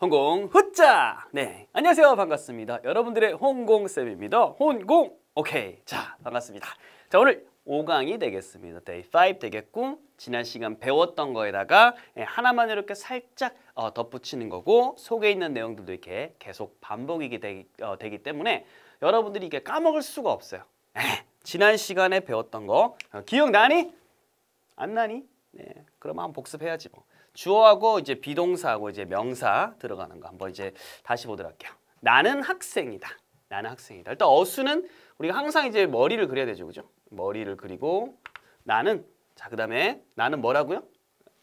홍공 훗자! 네, 안녕하세요. 반갑습니다. 여러분들의 홍공쌤입니다. 홍공! 오케이. 자, 반갑습니다. 자, 오늘 5강이 되겠습니다. Day 5 되겠고 지난 시간 배웠던 거에다가 예, 하나만 이렇게 살짝 어, 덧붙이는 거고 속에 있는 내용들도 이렇게 계속 반복이 되기, 어, 되기 때문에 여러분들이 이게 까먹을 수가 없어요. 에이. 예. 지난 시간에 배웠던 거 어, 기억나니? 안 나니? 네, 그럼 한번 복습해야지 뭐. 주어하고 이제 비동사하고 이제 명사 들어가는 거 한번 이제 다시 보도록 할게요. 나는 학생이다. 나는 학생이다. 일단 어수는 우리가 항상 이제 머리를 그려야 되죠. 그죠? 머리를 그리고 나는 자, 그다음에 나는 뭐라고요?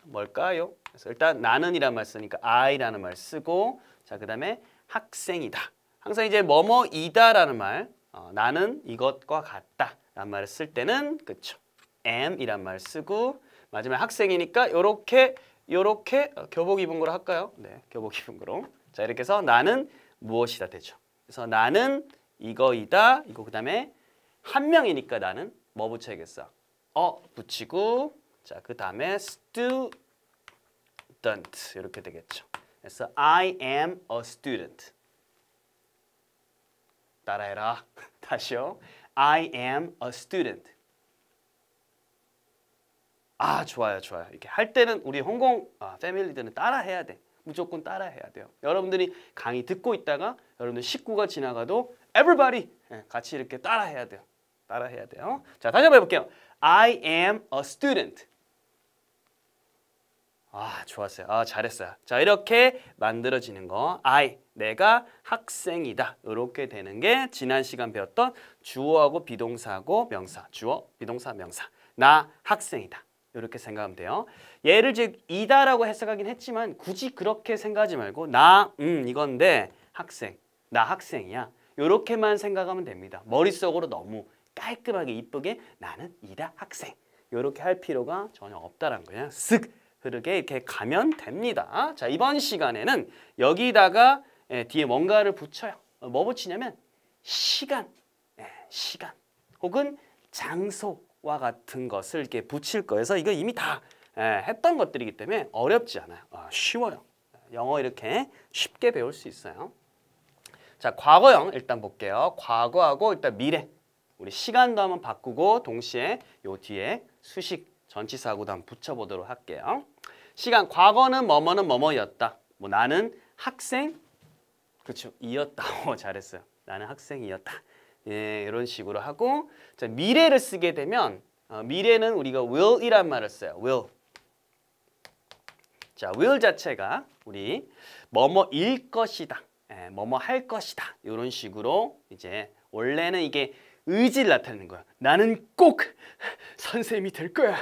뭘까요? 그래서 일단 나는이란 말 쓰니까 I라는 말 쓰고 자, 그다음에 학생이다. 항상 이제 뭐뭐이다라는 말 어, 나는 이것과 같다 라는 말을 쓸 때는 그쵸 am 이란 말 쓰고 마지막에 학생이니까 요렇게 요렇게 어, 교복 입은 거로 할까요? 네, 교복 입은 거로 자 이렇게 해서 나는 무엇이다 되죠 그래서 나는 이거이다 이거 그 다음에 한 명이니까 나는 뭐 붙여야겠어? 어 붙이고 자그 다음에 student 이렇게 되겠죠 그래서 I am a student 따라해라. 다시요. I am a student. 아 좋아요 좋아요 이렇게 할 때는 우리 홍콩 아, 패밀리들은 따라해야 돼 무조건 따라해야 돼요 여러분들이 강의 듣고 있다가 여러분들 식구가 지나가도 everybody 예, 같이 이렇게 따라해야 돼요 따라해야 돼요 자 다시 한번 해볼게요 I am a student 아, 좋았어요. 아, 잘했어요. 자, 이렇게 만들어지는 거. I, 내가 학생이다. 이렇게 되는 게 지난 시간 배웠던 주어하고 비동사하고 명사. 주어, 비동사, 명사. 나 학생이다. 이렇게 생각하면 돼요. 얘를 즉 이다라고 해석하긴 했지만 굳이 그렇게 생각하지 말고 나, 음, 이건데 학생, 나 학생이야. 이렇게만 생각하면 됩니다. 머릿속으로 너무 깔끔하게 이쁘게 나는 이다 학생. 이렇게 할 필요가 전혀 없다라는 거예요 쓱! 흐르게 이렇게 가면 됩니다. 자, 이번 시간에는 여기다가 예, 뒤에 뭔가를 붙여요. 어, 뭐 붙이냐면 시간, 예, 시간 혹은 장소와 같은 것을 이렇게 붙일 거여서 이거 이미 다 예, 했던 것들이기 때문에 어렵지 않아요. 아, 쉬워요. 영어 이렇게 쉽게 배울 수 있어요. 자, 과거형 일단 볼게요. 과거하고 일단 미래. 우리 시간도 한번 바꾸고 동시에 요 뒤에 수식 전치사하고 한번 붙여보도록 할게요. 시간 과거는 뭐뭐는 뭐뭐였다. 뭐 나는 학생 그렇죠. 이었다. 어, 잘했어요. 나는 학생이었다. 예, 이런 식으로 하고 자, 미래를 쓰게 되면 어, 미래는 우리가 will이란 말을 써요. will. 자, will 자체가 우리 뭐뭐일 것이다. 예, 뭐뭐 할 것이다. 이런 식으로 이제 원래는 이게 의지를 나타내는 거야. 나는 꼭 선생님이 될 거야.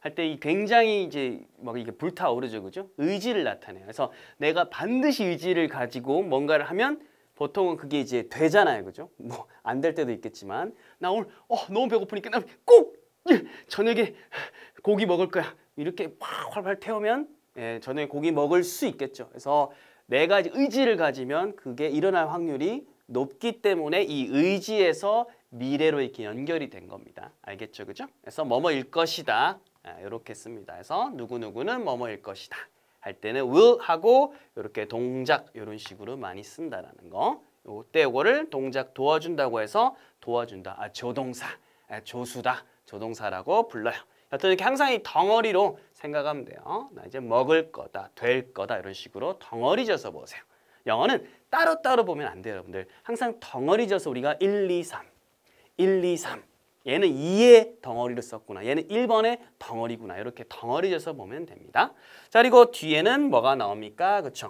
할 때 이 굉장히 이제 막 이게 불타오르죠. 그죠? 의지를 나타내요. 그래서 내가 반드시 의지를 가지고 뭔가를 하면 보통은 그게 이제 되잖아요. 그죠? 뭐 안 될 때도 있겠지만 나 오늘 어, 너무 배고프니까 나꼭 예, 저녁에 고기 먹을 거야. 이렇게 막 활활 태우면 예, 저녁에 고기 먹을 수 있겠죠. 그래서 내가 의지를 가지면 그게 일어날 확률이 높기 때문에 이 의지에서 미래로 이렇게 연결이 된 겁니다. 알겠죠? 그죠? 그래서 뭐뭐일 것이다. 이렇게 아, 씁니다. 그래서 누구누구는 뭐뭐일 것이다. 할 때는 으 하고 이렇게 동작 이런 식으로 많이 쓴다라는 거. 요때 요거를 동작 도와준다고 해서 도와준다. 아, 조동사, 아, 조수다. 조동사라고 불러요. 여튼 이렇게 항상 이 덩어리로 생각하면 돼요. 나 이제 먹을 거다, 될 거다 이런 식으로 덩어리져서 보세요. 영어는 따로따로 따로 보면 안 돼요, 여러분들. 항상 덩어리져서 우리가 1, 2, 3 1, 2, 3. 얘는 2의 덩어리를 썼구나. 얘는 1번의 덩어리구나. 이렇게 덩어리져서 보면 됩니다. 자, 그리고 뒤에는 뭐가 나옵니까? 그쵸?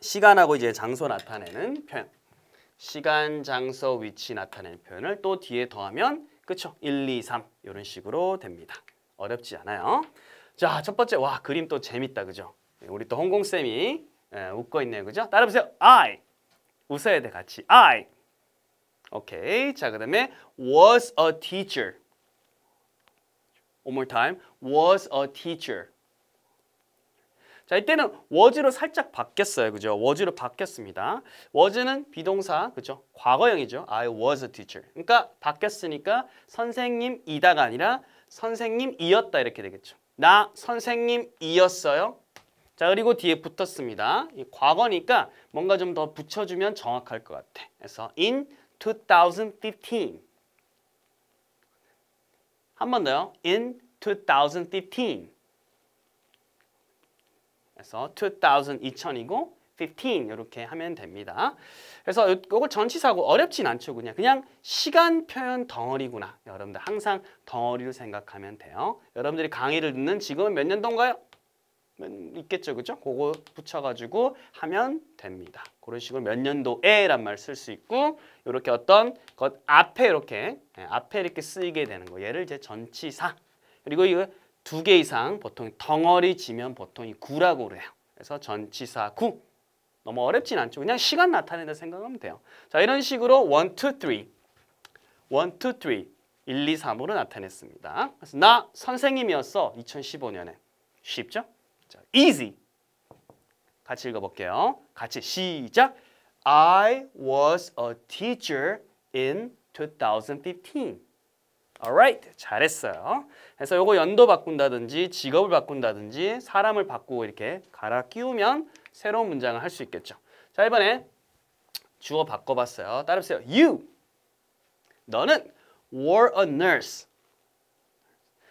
시간하고 이제 장소 나타내는 표현. 시간, 장소, 위치 나타내는 표현을 또 뒤에 더하면 그쵸? 1, 2, 3 이런 식으로 됩니다. 어렵지 않아요. 자, 첫 번째. 와, 그림 또 재밌다. 그죠? 네, 우리 또 홍공쌤이 예, 웃고 있네요. 그죠? 따라보세요. I. 웃어야 돼, 같이. I. 오케이. 자, 그 다음에 was a teacher. One more time. was a teacher. 자, 이때는 was로 살짝 바뀌었어요. 그죠? was로 바뀌었습니다. was는 비동사, 그죠? 과거형이죠. I was a teacher. 그러니까 바뀌었으니까 선생님이다가 아니라 선생님이었다 이렇게 되겠죠. 나 선생님이었어요. 자, 그리고 뒤에 붙었습니다. 이 과거니까 뭔가 좀 더 붙여주면 정확할 것 같아. 그래서 in 2015. 한 번 더요. In 2015. 그래서 2000, 이고15 이렇게 하면 됩니다. 그래서 이걸 전치사고 어렵진 않죠. 그냥 그냥 시간 표현 덩어리구나. 여러분들 항상 덩어리로 생각하면 돼요. 여러분들이 강의를 듣는 지금은 몇 년도인가요? 있겠죠. 그죠? 그거 붙여가지고 하면 됩니다. 그런 식으로 몇 년도에란 말 쓸 수 있고 이렇게 어떤 것 앞에 이렇게 예, 앞에 이렇게 쓰이게 되는 거. 얘를 이제 전치사. 그리고 이거 두 개 이상 보통 덩어리 지면 보통 이 구라고 그래요. 그래서 전치사 구. 너무 어렵진 않죠. 그냥 시간 나타낸다 생각하면 돼요. 자, 이런 식으로 1, 2, 3. 1, 2, 3. 1, 2, 3으로 나타냈습니다. 그래서 나 선생님이었어. 2015년에. 쉽죠? 자, easy. 같이 읽어볼게요. 같이 시작. I was a teacher in 2015. Alright, 잘했어요. 그래서 요거 연도 바꾼다든지 직업을 바꾼다든지 사람을 바꾸고 이렇게 갈아 끼우면 새로운 문장을 할 수 있겠죠. 자, 이번에 주어 바꿔봤어요. 따라해보세요. You, 너는 were a nurse.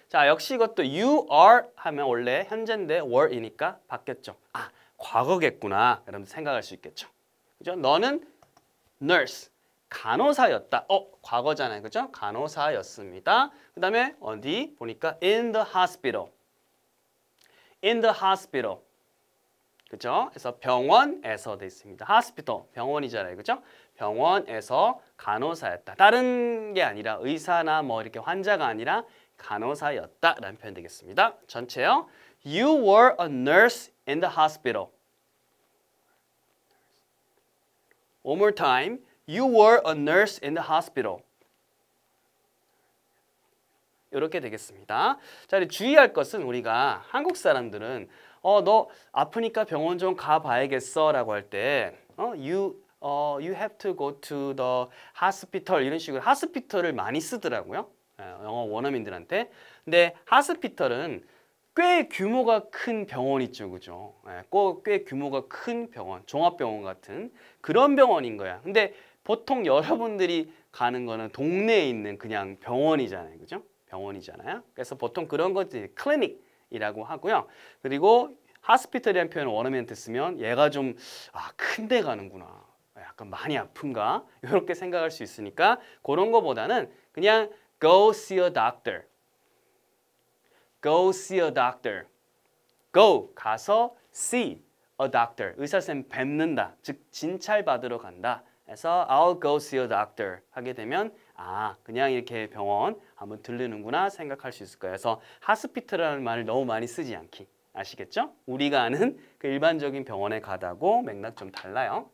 자, 역시 이것도 you are 하면 원래 현재인데 were이니까 바뀌었죠. 아, 과거겠구나. 여러분들 생각할 수 있겠죠. 그죠? 너는 nurse, 간호사였다. 어, 과거잖아요. 그죠? 간호사였습니다. 그 다음에 어디 보니까 in the hospital. in the hospital. 그죠? 그래서 병원에서 돼 있습니다. hospital, 병원이잖아요. 그죠? 병원에서 간호사였다. 다른 게 아니라 의사나 뭐 이렇게 환자가 아니라 간호사였다라는 표현 되겠습니다. 전체요. You were a nurse in the hospital. One more time. You were a nurse in the hospital. 이렇게 되겠습니다. 자, 주의할 것은 우리가 한국 사람들은 어, 너 아프니까 병원 좀 가봐야겠어 라고 할 때 어, you, 어, you have to go to the hospital 이런 식으로 hospital을 많이 쓰더라고요. 어, 영어 원어민들한테. 근데 하스피털은 꽤 규모가 큰 병원 이죠 그죠? 예, 꽤 규모가 큰 병원, 종합병원 같은 그런 병원인 거야. 근데 보통 여러분들이 가는 거는 동네에 있는 그냥 병원이잖아요, 그죠? 병원이잖아요. 그래서 보통 그런 것들이 클리닉이라고 하고요. 그리고 하스피털이라는 표현을 원어민한테 쓰면 얘가 좀 아, 큰 데 가는구나. 어, 약간 많이 아픈가? 이렇게 생각할 수 있으니까 그런 거보다는 그냥 Go see a doctor. Go see a doctor. Go 가서 see a doctor. 의사 쌤 뵙는다. 즉 진찰 받으러 간다. 해서 I'll go see a doctor 하게 되면 아 그냥 이렇게 병원 한번 들르는구나 생각할 수 있을 거예요. 그래서 하스피트라는 말을 너무 많이 쓰지 않기 아시겠죠? 우리가 아는 그 일반적인 병원에 가다고 맥락 좀 달라요.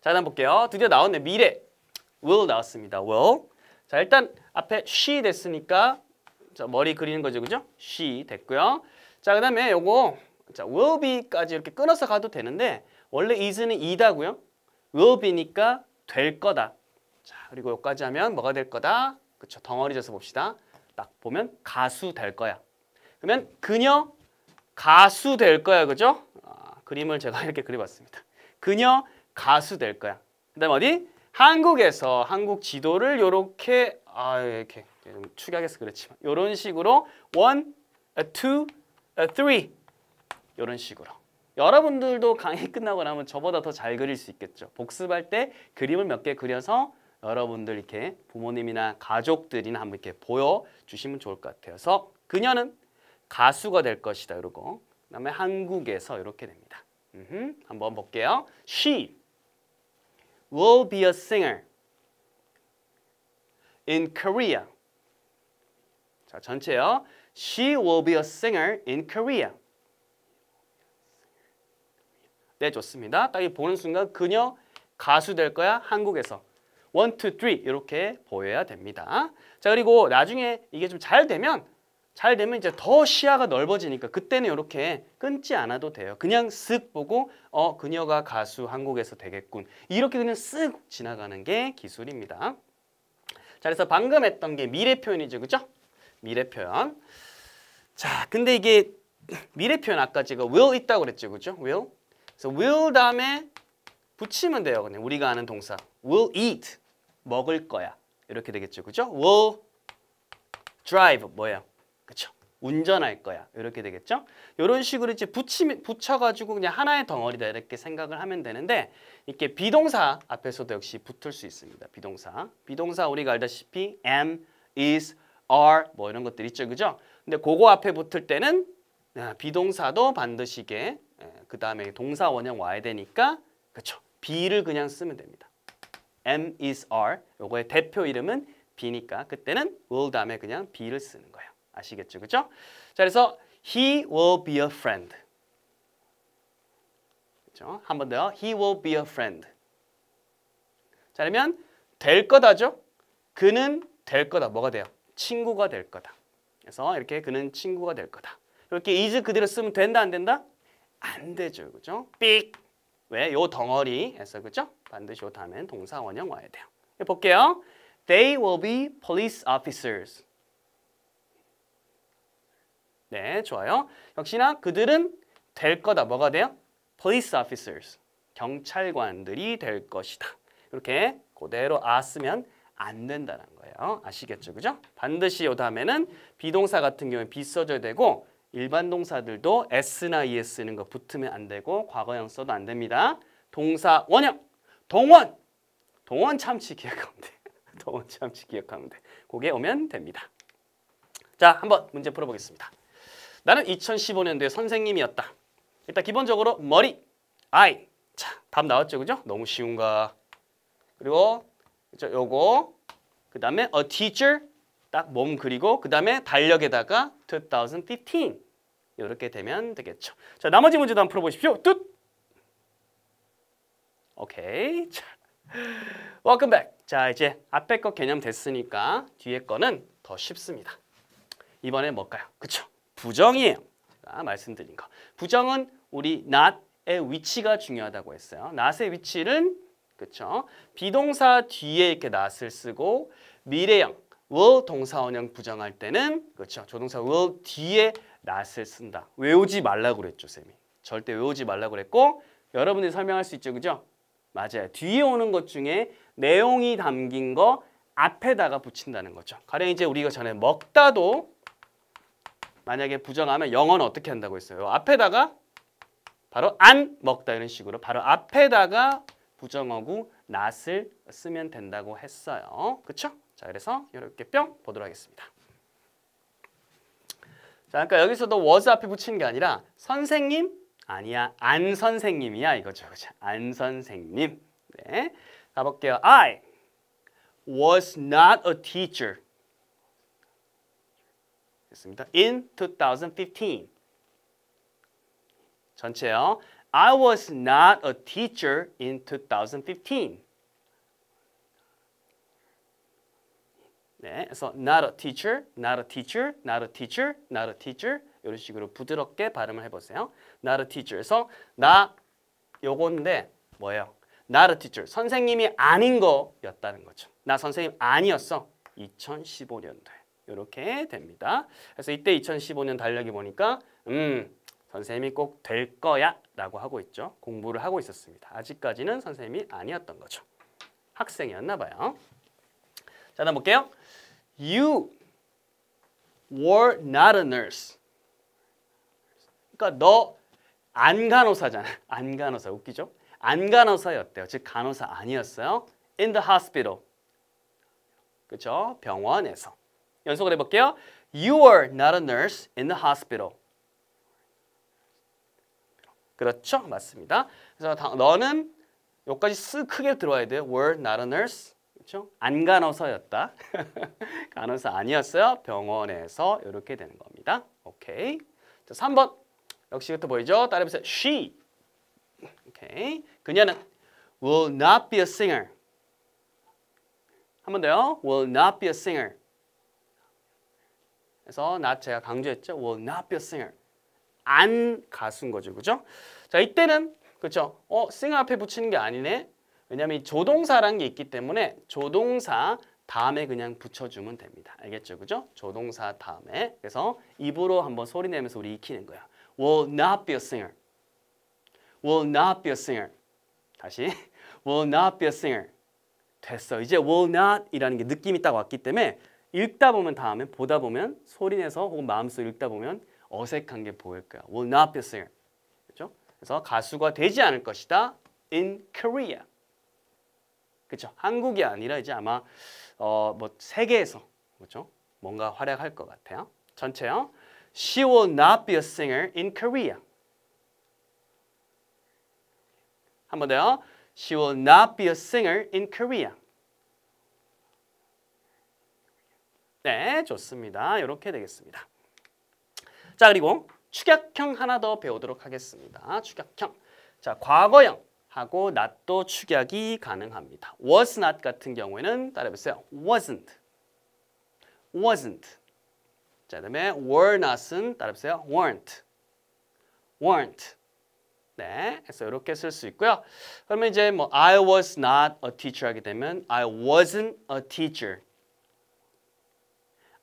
자, 다음 볼게요. 드디어 나왔네. 미래 will 나왔습니다. will 자, 일단 앞에 she 됐으니까 자, 머리 그리는 거죠. 그죠? she 됐고요. 자, 그다음에 요거 자, will be까지 이렇게 끊어서 가도 되는데 원래 is는 이다고요. will be니까 될 거다. 자, 그리고 여기까지 하면 뭐가 될 거다? 그쵸 덩어리 져서 봅시다. 딱 보면 가수 될 거야. 그러면 그녀 가수 될 거야. 그죠? 아, 그림을 제가 이렇게 그려봤습니다. 그녀 가수 될 거야. 그다음 어디? 한국에서 한국 지도를 이렇게 아 이렇게 좀 축약해서 그렇지만 이런 식으로 원, 어, 투, e t w 이런 식으로 여러분들도 강의 끝나고 나면 저보다 더 잘 그릴 수 있겠죠. 복습할 때 그림을 몇 개 그려서 여러분들 이렇게 부모님이나 가족들이나 한번 이렇게 보여주시면 좋을 것 같아요. 그래서 그녀는 가수가 될 것이다 이러고 그 다음에 한국에서 이렇게 됩니다. 음흠, 한번 볼게요. She will be a singer in Korea. 자, 전체요. She will be a singer in Korea. 네, 좋습니다. 딱 보는 순간 그녀 가수 될 거야, 한국에서. 1, 2, 3 이렇게 보여야 됩니다. 자, 그리고 나중에 이게 좀 잘 되면 잘 되면 이제 더 시야가 넓어지니까 그때는 이렇게 끊지 않아도 돼요. 그냥 쓱 보고 어 그녀가 가수 한국에서 되겠군. 이렇게 그냥 쓱 지나가는 게 기술입니다. 자 그래서 방금 했던 게 미래 표현이죠. 그죠? 미래 표현. 자 근데 이게 미래 표현 아까 제가 will 있다고 그랬죠. 그죠? will. 그래서 will 다음에 붙이면 돼요. 그냥 우리가 아는 동사. will eat. 먹을 거야. 이렇게 되겠죠. 그죠? will drive 뭐예요? 운전할 거야. 이렇게 되겠죠? 이런 식으로 이제 붙이, 붙여가지고 그냥 하나의 덩어리다 이렇게 생각을 하면 되는데 이렇게 비동사 앞에서도 역시 붙을 수 있습니다. 비동사. 비동사 우리가 알다시피 am, is, are 뭐 이런 것들 있죠. 그죠? 근데 그거 앞에 붙을 때는 아, 비동사도 반드시 게그 예, 다음에 동사 원형 와야 되니까 그렇죠. be를 그냥 쓰면 됩니다. am, is, are 요거의 대표 이름은 be니까 그때는 will 다음에 그냥 be를 쓰는 거예요. 아시겠죠? 그죠? 자, 그래서 he will be a friend. 그죠? 한 번 더요. he will be a friend. 자, 그러면 될 거다죠? 그는 될 거다. 뭐가 돼요? 친구가 될 거다. 그래서 이렇게 그는 친구가 될 거다. 이렇게 is 그대로 쓰면 된다 안 된다? 안 되죠. 그죠? 삑. 왜? 요 덩어리에서 그죠? 반드시 요 다음엔 동사 원형 와야 돼요. 볼게요. They will be police officers. 네, 좋아요. 역시나 그들은 될 거다. 뭐가 돼요? Police officers. 경찰관들이 될 것이다. 이렇게 그대로 아 쓰면 안 된다는 거예요. 아시겠죠? 그죠? 반드시 요 다음에는 비동사 같은 경우에 비 써줘야 되고 일반 동사들도 s나 es 쓰는 거 붙으면 안 되고 과거형 써도 안 됩니다. 동사 원형, 동원! 동원 참치 기억하면 돼. 동원 참치 기억하면 돼. 그게 오면 됩니다. 자, 한번 문제 풀어보겠습니다. 나는 2015년도에 선생님이었다. 일단 기본적으로 머리, 아이. 자, 답 나왔죠, 그죠? 너무 쉬운가. 그리고 그죠? 요거, 그 다음에 a teacher, 딱 몸 그리고 그 다음에 달력에다가 2015. 이렇게 되면 되겠죠. 자, 나머지 문제도 한번 풀어보십시오. 뚜! 오케이. 자, welcome back. 자, 이제 앞에 거 개념 됐으니까 뒤에 거는 더 쉽습니다. 이번에 뭘까요? 그쵸? 부정이에요. 제가 말씀드린 거. 부정은 우리 not의 위치가 중요하다고 했어요. not의 위치는 그쵸 비동사 뒤에 이렇게 not을 쓰고 미래형 will 동사원형 부정할 때는 그쵸 조동사 will 뒤에 not을 쓴다. 외우지 말라고 그랬죠, 쌤이. 절대 외우지 말라고 그랬고 여러분들이 설명할 수 있죠, 그죠? 맞아요. 뒤에 오는 것 중에 내용이 담긴 거 앞에다가 붙인다는 거죠. 가령 이제 우리가 전에 먹다도 만약에 부정하면 영어는 어떻게 한다고 했어요? 앞에다가 바로 안 먹다 이런 식으로 바로 앞에다가 부정어구 not을 쓰면 된다고 했어요. 그쵸? 자, 그래서 이렇게 뿅 보도록 하겠습니다. 자, 그러니까 여기서도 was 앞에 붙이게 아니라 선생님? 아니야, 안 선생님이야 이거죠. 그쵸? 안 선생님. 네, 가볼게요. I was not a teacher. 됐습니다. In 2015. 전체요. I was not a teacher in 2015. 네, 그래서 not a teacher, not a teacher, not a teacher, not a teacher 이런 식으로 부드럽게 발음을 해보세요. not a teacher에서 나 요건데 뭐예요? not a teacher, 선생님이 아닌 거였다는 거죠. 나 선생님 아니었어. 2015년도에. 이렇게 됩니다. 그래서 이때 2015년 달력이 보니까 음 선생님이 꼭 될 거야 라고 하고 있죠. 공부를 하고 있었습니다. 아직까지는 선생님이 아니었던 거죠. 학생이었나 봐요. 자, 다음 볼게요. You were not a nurse. 그러니까 너 안 간호사잖아. 안 간호사 웃기죠? 안 간호사였대요. 즉 간호사 아니었어요. In the hospital. 그렇죠? 병원에서. 연속을 해볼게요. You are not a nurse in the hospital. 그렇죠? 맞습니다. 그래서 다, 너는 여기까지 쓰 크게 들어와야 돼요. were not a nurse. 그렇죠? 안 간호사였다. 간호사 아니었어요. 병원에서 이렇게 되는 겁니다. 오케이. 자, 3번. 역시 이것도 보이죠? 따라해보세요. She. 오케이. 그녀는 will not be a singer. 한번 더요. will not be a singer. 그래서 not 제가 강조했죠. will not be a singer. 안 가수인 거죠. 그죠? 자, 이때는 그렇 어, singer 앞에 붙이는 게 아니네. 왜냐면 이 조동사라는 게 있기 때문에 조동사 다음에 그냥 붙여주면 됩니다. 알겠죠? 그죠? 조동사 다음에. 그래서 입으로 한번 소리 내면서 우리 익히는 거야. will not be a singer. will not be a singer. 다시 will not be a singer. 됐어. 이제 will not 이라는 게 느낌이 딱 왔기 때문에 읽다 보면 다음에 보다 보면 소리내서 혹은 마음속으 읽다 보면 어색한 게 보일 거야. Will not be s i e r 그렇죠? 그래서 가수가 되지 않을 것이다. In Korea. 그렇죠? 한국이 아니라 이제 아마 어, 뭐 세계에서 그렇죠? 뭔가 활약할 것 같아요. 전체요. She will not be a singer in Korea. 한번 더요. She will not be a singer in Korea. 네, 좋습니다. 이렇게 되겠습니다. 자, 그리고 축약형 하나 더 배우도록 하겠습니다. 축약형. 자, 과거형. 하고 not도 축약이 가능합니다. was not 같은 경우에는 따라해보세요. wasn't, wasn't. 자, 그다음에 were not은 따라해보세요. weren't, weren't. 네, 그래서 이렇게 쓸 수 있고요. 그러면 이제 뭐 I was not a teacher 하게 되면 I wasn't a teacher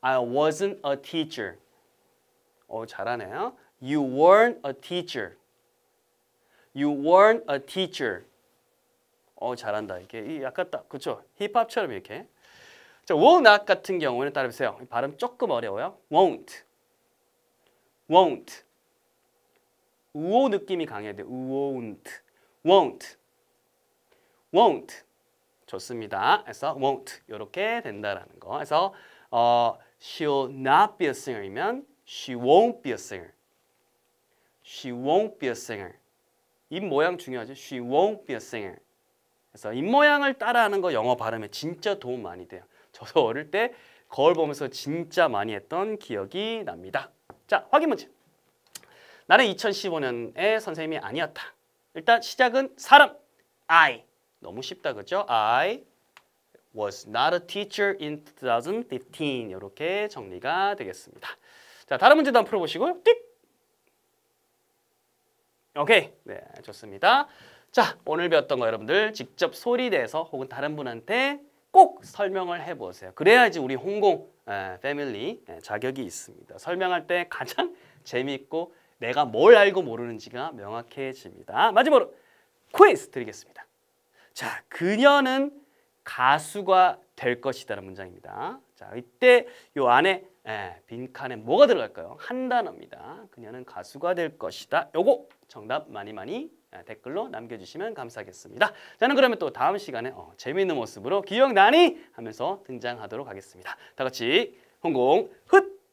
I wasn't a teacher. 어, 잘하네요. You weren't a teacher. You weren't a teacher. 어, 잘한다. 이렇게 약간 딱, 그쵸? 힙합처럼 이렇게. 자, won't 같은 경우는 따라보세요. 발음 조금 어려워요. won't. won't. 우오 느낌이 강해야 돼요. won't. won't. won't. 좋습니다. 그래서 won't. 이렇게 된다라는 거. 그래서 어, She'll not be a singer이면 She won't be a singer. She won't be a singer. 입 모양 중요하지 She won't be a singer. 그래서 입 모양을 따라하는 거 영어 발음에 진짜 도움 많이 돼요. 저도 어릴 때 거울 보면서 진짜 많이 했던 기억이 납니다. 자, 확인 문제. 나는 2015년에 선생님이 아니었다. 일단 시작은 사람. I. 너무 쉽다, 그죠? I. was not a teacher in 2015 이렇게 정리가 되겠습니다. 자, 다른 문제도 한번 풀어보시고요. 띡! 오케이, 네, 좋습니다. 자, 오늘 배웠던 거 여러분들 직접 소리 내서 혹은 다른 분한테 꼭 설명을 해보세요. 그래야지 우리 홍공 에, 패밀리 에, 자격이 있습니다. 설명할 때 가장 재미있고 내가 뭘 알고 모르는지가 명확해집니다. 마지막으로 퀴즈 드리겠습니다. 자, 그녀는 가수가 될 것이다라는 문장입니다. 자, 이때 요 안에 예, 빈칸에 뭐가 들어갈까요? 한 단어입니다. 그녀는 가수가 될 것이다. 요거 정답 많이 많이 예, 댓글로 남겨주시면 감사하겠습니다. 저는 그러면 또 다음 시간에 어, 재미있는 모습으로 기억나니? 하면서 등장하도록 하겠습니다. 다 같이 홍공 훗!